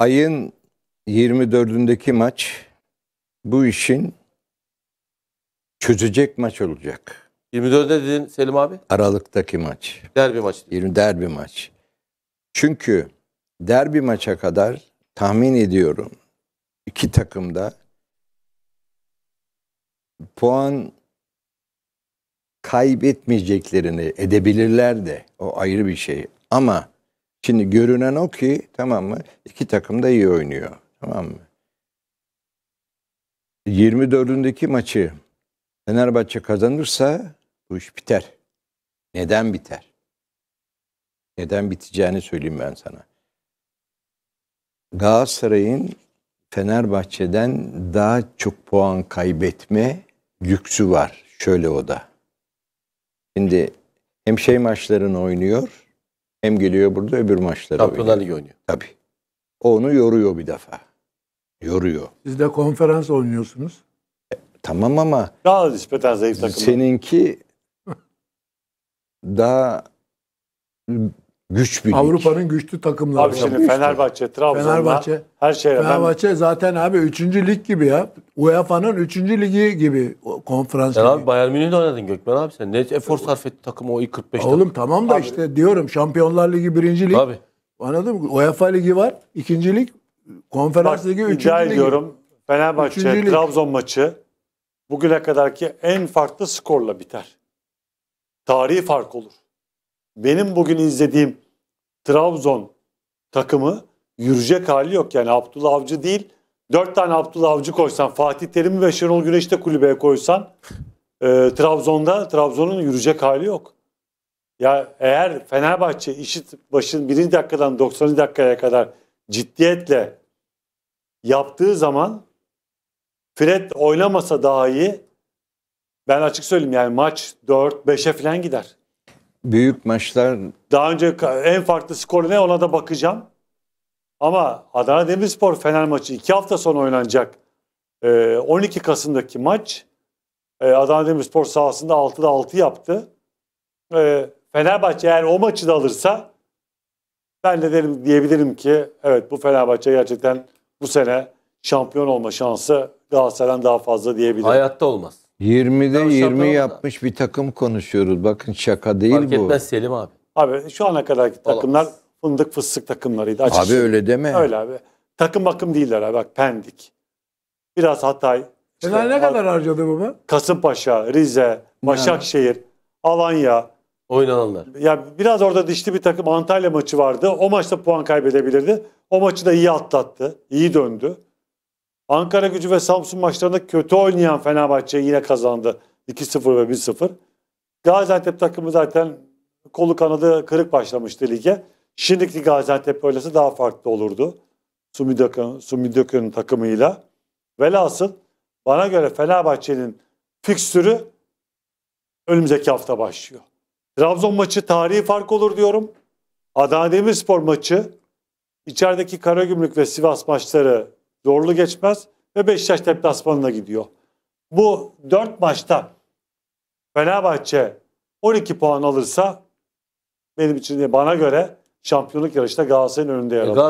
ayın 24'ündeki maç bu işin çözecek maç olacak. 24'de dedin Selim abi? Aralıktaki maç. Derbi maç. 20 derbi maç. Çünkü derbi maça kadar tahmin ediyorum iki takımda puan kaybetmeyeceklerini edebilirler de o ayrı bir şey. Ama Şimdi görünen o ki tamam mı? İki takım da iyi oynuyor. Tamam mı? 24'ündeki maçı Fenerbahçe kazanırsa bu iş biter. Neden biter? Neden biteceğini söyleyeyim ben sana. Galatasaray'ın Fenerbahçe'den daha çok puan kaybetme lüksü var. Şöyle o da. Şimdi hem şey maçlarını oynuyor hem geliyor burada öbür maçlara. Şampiyonlar Ligi oynuyor. Tabii. Onu yoruyor bir defa. Yoruyor. Siz de konferans oynuyorsunuz. E, tamam ama daha nispeten zayıf takım. Seninki daha Güç bir Avrupa'nın güçlü takımları. Abi şimdi Fenerbahçe, Trabzon'da Fenerbahçe, her şeye rağmen... Fenerbahçe zaten abi 3. lig gibi ya. UEFA'nın 3. ligi gibi konferans Sen ligi. abi Bayern Münih'de oynadın Gökmen abi sen. Ne efor sarf etti takım o ilk 45 Oğlum takım. tamam da abi. işte diyorum Şampiyonlar Ligi 1. lig. Abi. Anladın mı? UEFA ligi var. 2. lig. Konferans Bak, ligi 3. lig. ediyorum. Fenerbahçe, üçüncü Trabzon maçı bugüne kadarki en farklı skorla biter. Tarihi fark olur benim bugün izlediğim Trabzon takımı yürüyecek hali yok. Yani Abdullah Avcı değil. Dört tane Abdullah Avcı koysan, Fatih Terim ve Şenol Güneş de kulübeye koysan e, Trabzon'da Trabzon'un yürüyecek hali yok. Ya eğer Fenerbahçe işit başın birinci dakikadan 90. dakikaya kadar ciddiyetle yaptığı zaman Fred oynamasa daha iyi ben açık söyleyeyim yani maç 4-5'e falan gider büyük maçlar... Daha önce en farklı skor ne ona da bakacağım. Ama Adana Demirspor Fener maçı 2 hafta sonra oynanacak. 12 ee, Kasım'daki maç ee, Adana Demirspor sahasında 6'da 6 yaptı. Ee, Fenerbahçe eğer o maçı da alırsa ben de derim, diyebilirim ki evet bu Fenerbahçe gerçekten bu sene şampiyon olma şansı Galatasaray'dan daha fazla diyebilirim. Hayatta olmaz. 20'de Tavşanlar 20 orada. yapmış bir takım konuşuyoruz. Bakın şaka değil Fark bu. etmez Selim abi. Abi şu ana kadarki takımlar Olamaz. fındık fıstık takımlarıydı. Açık. Abi öyle deme. Öyle abi. Takım bakım değiller abi. Bak Pendik. Biraz Hatay. Işte, Fener ne Hat- kadar harcadı be? Kasımpaşa, Rize, Başakşehir, Alanya. Oynananlar. Ya biraz orada dişli bir takım Antalya maçı vardı. O maçta puan kaybedebilirdi. O maçı da iyi atlattı. İyi döndü. Ankara gücü ve Samsun maçlarında kötü oynayan Fenerbahçe yine kazandı. 2-0 ve 1-0. Gaziantep takımı zaten kolu kanadı kırık başlamıştı lige. Şimdiki Gaziantep öylesi daha farklı olurdu. Sumidök'ün Sumidök takımıyla. Velhasıl bana göre Fenerbahçe'nin fikstürü önümüzdeki hafta başlıyor. Trabzon maçı tarihi fark olur diyorum. Adana Demirspor maçı, içerideki Karagümrük ve Sivas maçları zorlu geçmez ve Beşiktaş deplasmanına gidiyor. Bu 4 maçta Fenerbahçe 12 puan alırsa benim için bana göre şampiyonluk yarışta Galatasaray'ın önünde yer alır. E,